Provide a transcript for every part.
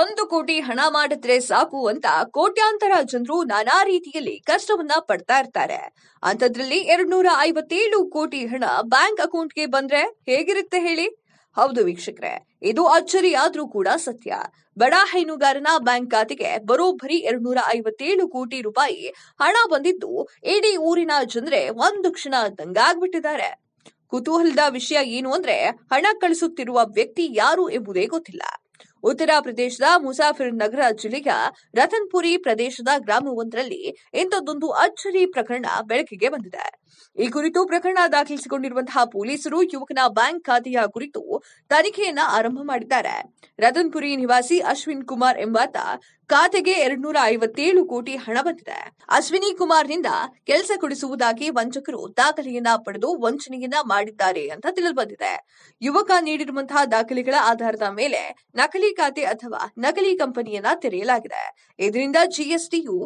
ಒಂದು ಕೋಟಿ ಹಣ ಮಾಡಿದ್ರೆ ಸಾಕು ಅಂತ ಕೋಟ್ಯಾಂತರ ಜನರು ನಾನಾ ರೀತಿಯಲ್ಲಿ ಕಷ್ಟವನ್ನ ಪಡ್ತಾ ಇರ್ತಾರೆ ಅಂತದ್ರಲ್ಲಿ ಎರಡ್ ನೂರ ಐವತ್ತೇಳು ಕೋಟಿ ಹಣ ಬ್ಯಾಂಕ್ ಅಕೌಂಟ್ಗೆ ಬಂದ್ರೆ ಹೇಗಿರುತ್ತೆ ಹೇಳಿ ಹೌದು ವೀಕ್ಷಕ್ರೆ ಇದು ಅಚ್ಚರಿಯಾದ್ರೂ ಕೂಡ ಸತ್ಯ ಬಡ ಹೈನುಗಾರನ ಬ್ಯಾಂಕ್ ಖಾತೆಗೆ ಬರೋಬ್ಬರಿ ಎರಡ್ನೂರ ಐವತ್ತೇಳು ಕೋಟಿ ರೂಪಾಯಿ ಹಣ ಬಂದಿದ್ದು ಇಡೀ ಊರಿನ ಜನರೇ ಒಂದು ಕ್ಷಣ ದಂಗಾಗ್ಬಿಟ್ಟಿದ್ದಾರೆ ಕುತೂಹಲದ ವಿಷಯ ಏನು ಅಂದ್ರೆ ಹಣ ಕಳಿಸುತ್ತಿರುವ ವ್ಯಕ್ತಿ ಯಾರು ಎಂಬುದೇ ಗೊತ್ತಿಲ್ಲ ಉತ್ತರ ಪ್ರದೇಶದ ಮುಸಾಫಿರ್ ನಗರ ಜಿಲ್ಲೆಯ ರತನ್ಪುರಿ ಪ್ರದೇಶದ ಗ್ರಾಮವೊಂದರಲ್ಲಿ ಇಂಥದ್ದೊಂದು ಅಚ್ಚರಿ ಪ್ರಕರಣ ಬೆಳಕಿಗೆ ಬಂದಿದೆ ಈ ಕುರಿತು ಪ್ರಕರಣ ದಾಖಲಿಸಿಕೊಂಡಿರುವಂತಹ ಪೊಲೀಸರು ಯುವಕನ ಬ್ಯಾಂಕ್ ಖಾತೆಯ ಕುರಿತು ತನಿಖೆಯನ್ನ ಆರಂಭ ಮಾಡಿದ್ದಾರೆ ರತನ್ಪುರಿ ನಿವಾಸಿ ಅಶ್ವಿನ್ ಕುಮಾರ್ ಎಂಬಾತ ಖಾತೆಗೆ ಎರಡ್ನೂರ ಐವತ್ತೇಳು ಕೋಟಿ ಹಣ ಬಂದಿದೆ ಅಶ್ವಿನಿ ಕುಮಾರ್ನಿಂದ ಕೆಲಸ ಕೊಡಿಸುವುದಾಗಿ ವಂಚಕರು ದಾಖಲೆಯನ್ನ ಪಡೆದು ವಂಚನೆಯನ್ನ ಮಾಡಿದ್ದಾರೆ ಅಂತ ತಿಳಿದು ಬಂದಿದೆ ಯುವಕ ನೀಡಿರುವಂತಹ ದಾಖಲೆಗಳ ಆಧಾರದ ಮೇಲೆ ನಕಲಿ ಖಾತೆ ಅಥವಾ ನಕಲಿ ಕಂಪನಿಯನ್ನ ತೆರೆಯಲಾಗಿದೆ ಇದರಿಂದ ಜಿಎಸ್ಟಿಯು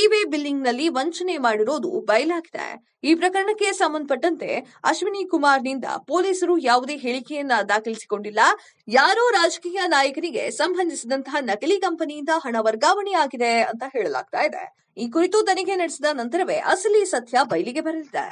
ಇ ವೇ ಬಿಲ್ಲಿಂಗ್ ನಲ್ಲಿ ವಂಚನೆ ಮಾಡಿರೋದು ಬಯಲಾಗಿದೆ ಈ ಪ್ರಕರಣಕ್ಕೆ ಸಂಬಂಧಪಟ್ಟಂತೆ ಅಶ್ವಿನಿ ಕುಮಾರ್ ನಿಂದ ಪೊಲೀಸರು ಯಾವುದೇ ಹೇಳಿಕೆಯನ್ನ ದಾಖಲಿಸಿಕೊಂಡಿಲ್ಲ ಯಾರೋ ರಾಜಕೀಯ ನಾಯಕರಿಗೆ ಸಂಬಂಧಿಸಿದಂತಹ ನಕಲಿ ಕಂಪನಿಯಿಂದ ಹಣ ವರ್ಗಾವಣೆಯಾಗಿದೆ ಅಂತ ಹೇಳಲಾಗ್ತಾ ಇದೆ ಈ ಕುರಿತು ತನಿಖೆ ನಡೆಸಿದ ನಂತರವೇ ಅಸಲಿ ಸತ್ಯ ಬಯಲಿಗೆ ಬರಲಿದೆ